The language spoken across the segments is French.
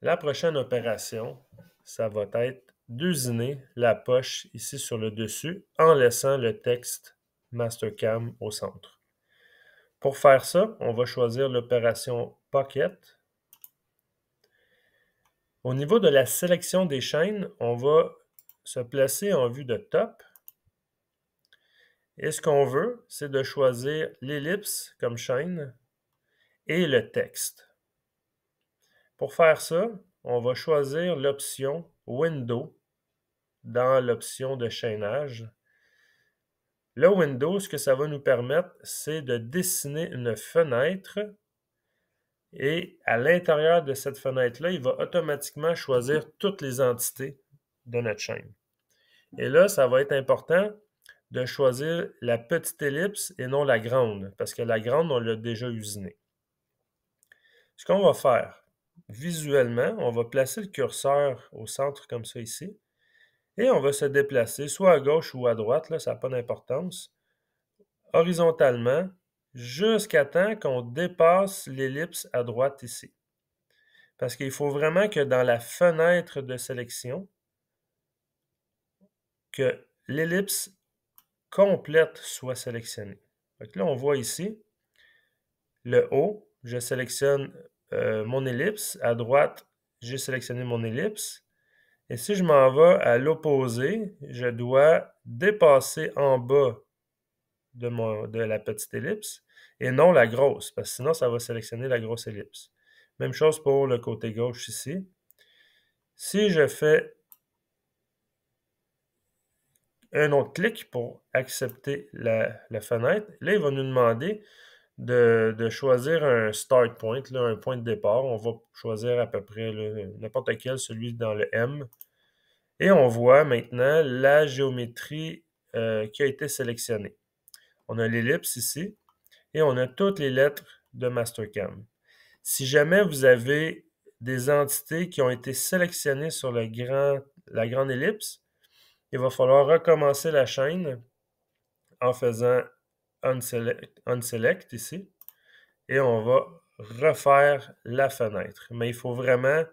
La prochaine opération, ça va être d'usiner la poche ici sur le dessus en laissant le texte Mastercam au centre. Pour faire ça, on va choisir l'opération Pocket. Au niveau de la sélection des chaînes, on va se placer en vue de top. Et ce qu'on veut, c'est de choisir l'ellipse comme chaîne et le texte. Pour faire ça, on va choisir l'option Window dans l'option de chaînage. Le window, ce que ça va nous permettre, c'est de dessiner une fenêtre et à l'intérieur de cette fenêtre-là, il va automatiquement choisir toutes les entités de notre chaîne. Et là, ça va être important de choisir la petite ellipse et non la grande, parce que la grande, on l'a déjà usinée. Ce qu'on va faire, visuellement, on va placer le curseur au centre comme ça ici. Et on va se déplacer soit à gauche ou à droite, là, ça n'a pas d'importance, horizontalement, jusqu'à temps qu'on dépasse l'ellipse à droite ici. Parce qu'il faut vraiment que dans la fenêtre de sélection, que l'ellipse complète soit sélectionnée. Donc là, on voit ici le haut, je sélectionne euh, mon ellipse. À droite, j'ai sélectionné mon ellipse. Et si je m'en vais à l'opposé, je dois dépasser en bas de, la petite ellipse et non la grosse, parce que sinon, ça va sélectionner la grosse ellipse. Même chose pour le côté gauche ici. Si je fais un autre clic pour accepter la, la fenêtre, là, il va nous demander de, choisir un start point, un point de départ. On va choisir à peu près n'importe quel, celui dans le M. Et on voit maintenant la géométrie euh, qui a été sélectionnée. On a l'ellipse ici et on a toutes les lettres de Mastercam. Si jamais vous avez des entités qui ont été sélectionnées sur la grande ellipse, il va falloir recommencer la chaîne en faisant unselect, ici. Et on va refaire la fenêtre. Mais il faut vraiment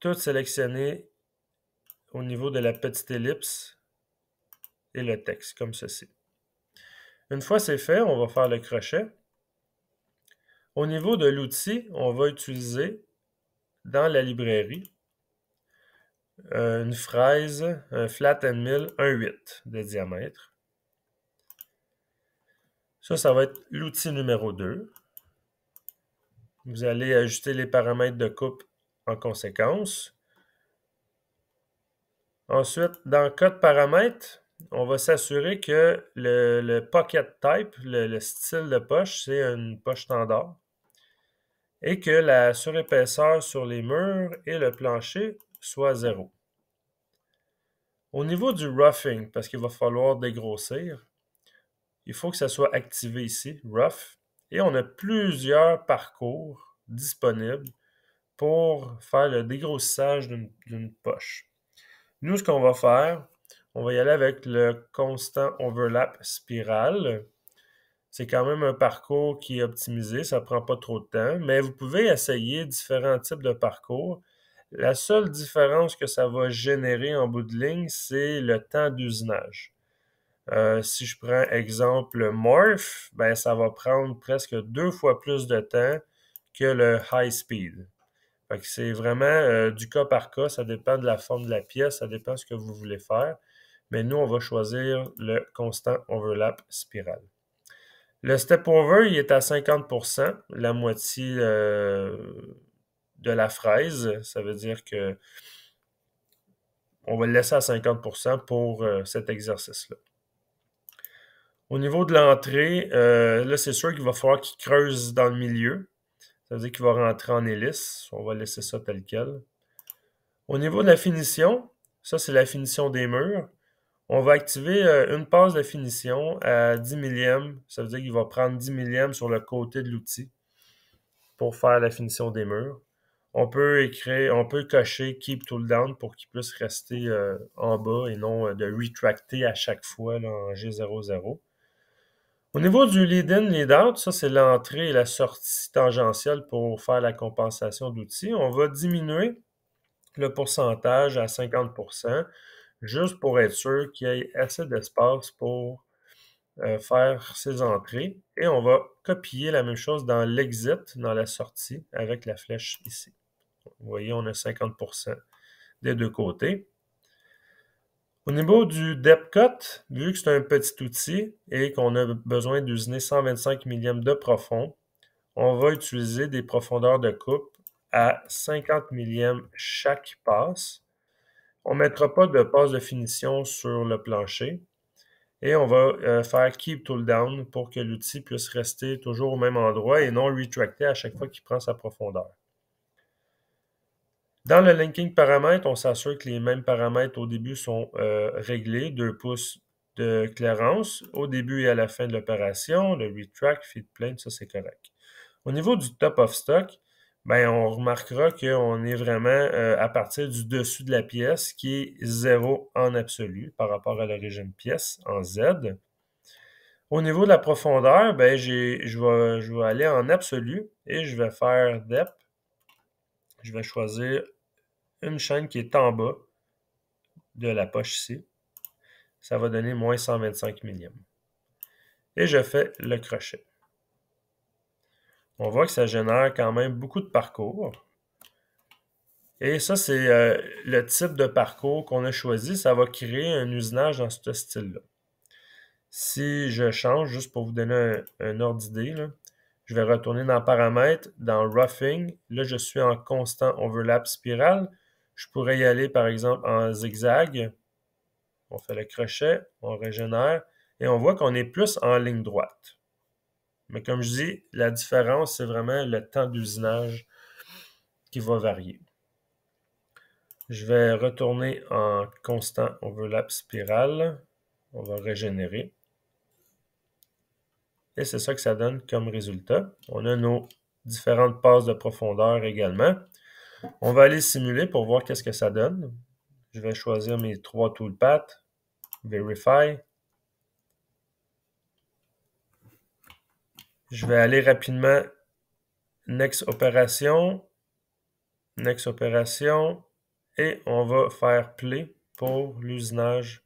tout sélectionner au niveau de la petite ellipse et le texte, comme ceci. Une fois c'est fait, on va faire le crochet. Au niveau de l'outil, on va utiliser dans la librairie euh, une fraise, un flat and mill 1,8 de diamètre. Ça, ça va être l'outil numéro 2. Vous allez ajuster les paramètres de coupe en conséquence. Ensuite, dans Code paramètres, on va s'assurer que le, pocket type, le, style de poche, c'est une poche standard et que la surépaisseur sur les murs et le plancher soit zéro. Au niveau du roughing, parce qu'il va falloir dégrossir, il faut que ça soit activé ici, rough. Et on a plusieurs parcours disponibles pour faire le dégrossissage d'une poche. Nous, ce qu'on va faire, on va y aller avec le constant overlap Spiral. C'est quand même un parcours qui est optimisé, ça ne prend pas trop de temps, mais vous pouvez essayer différents types de parcours. La seule différence que ça va générer en bout de ligne, c'est le temps d'usinage. Euh, si je prends exemple Morph, ben, ça va prendre presque deux fois plus de temps que le High Speed. C'est vraiment euh, du cas par cas, ça dépend de la forme de la pièce, ça dépend de ce que vous voulez faire. Mais nous, on va choisir le constant overlap Spiral. Le step over, il est à 50%, la moitié euh, de la fraise. Ça veut dire que on va le laisser à 50% pour cet exercice-là. Au niveau de l'entrée, euh, là, c'est sûr qu'il va falloir qu'il creuse dans le milieu. Ça veut dire qu'il va rentrer en hélice. On va laisser ça tel quel. Au niveau de la finition, ça, c'est la finition des murs. On va activer euh, une passe de finition à 10 millièmes. Ça veut dire qu'il va prendre 10 millièmes sur le côté de l'outil pour faire la finition des murs. On peut écrire, on peut cocher Keep Tool Down pour qu'il puisse rester euh, en bas et non de retracter à chaque fois en G00. Au niveau du lead-in, lead-out, ça c'est l'entrée et la sortie tangentielle pour faire la compensation d'outils. On va diminuer le pourcentage à 50%, juste pour être sûr qu'il y ait assez d'espace pour euh, faire ces entrées. Et on va copier la même chose dans l'exit, dans la sortie, avec la flèche ici. Vous voyez, on a 50% des deux côtés. Au niveau du depth cut, vu que c'est un petit outil et qu'on a besoin d'usiner 125 millièmes de profond, on va utiliser des profondeurs de coupe à 50 millièmes chaque passe. On ne mettra pas de passe de finition sur le plancher et on va euh, faire Keep Tool Down pour que l'outil puisse rester toujours au même endroit et non retracter à chaque fois qu'il prend sa profondeur. Dans le linking paramètre, on s'assure que les mêmes paramètres au début sont euh, réglés, Deux pouces de clairance au début et à la fin de l'opération, le retract, feed plane, ça c'est correct. Au niveau du top of stock, ben, on remarquera qu'on est vraiment euh, à partir du dessus de la pièce qui est zéro en absolu par rapport à l'origine pièce en Z. Au niveau de la profondeur, ben, je, vais, je vais aller en absolu et je vais faire depth. Je vais choisir une chaîne qui est en bas de la poche ici. Ça va donner moins 125 millièmes. Et je fais le crochet. On voit que ça génère quand même beaucoup de parcours. Et ça, c'est euh, le type de parcours qu'on a choisi. Ça va créer un usinage dans ce style-là. Si je change, juste pour vous donner un, un ordre d'idée, je vais retourner dans Paramètres, dans Roughing. Là, je suis en constant overlap spirale. Je pourrais y aller, par exemple, en zigzag. On fait le crochet, on régénère, et on voit qu'on est plus en ligne droite. Mais comme je dis, la différence, c'est vraiment le temps d'usinage qui va varier. Je vais retourner en constant overlap spirale. On va régénérer. Et c'est ça que ça donne comme résultat. On a nos différentes passes de profondeur également. On va aller simuler pour voir qu'est-ce que ça donne. Je vais choisir mes trois toolpaths. Verify. Je vais aller rapidement. Next opération. Next opération. Et on va faire play pour l'usinage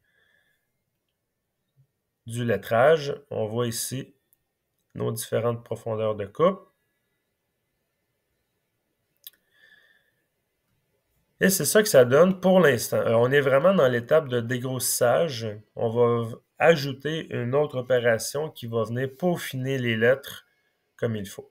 du lettrage. On voit ici nos différentes profondeurs de coupe. Et c'est ça que ça donne pour l'instant. Euh, on est vraiment dans l'étape de dégrossissage. On va ajouter une autre opération qui va venir peaufiner les lettres comme il faut.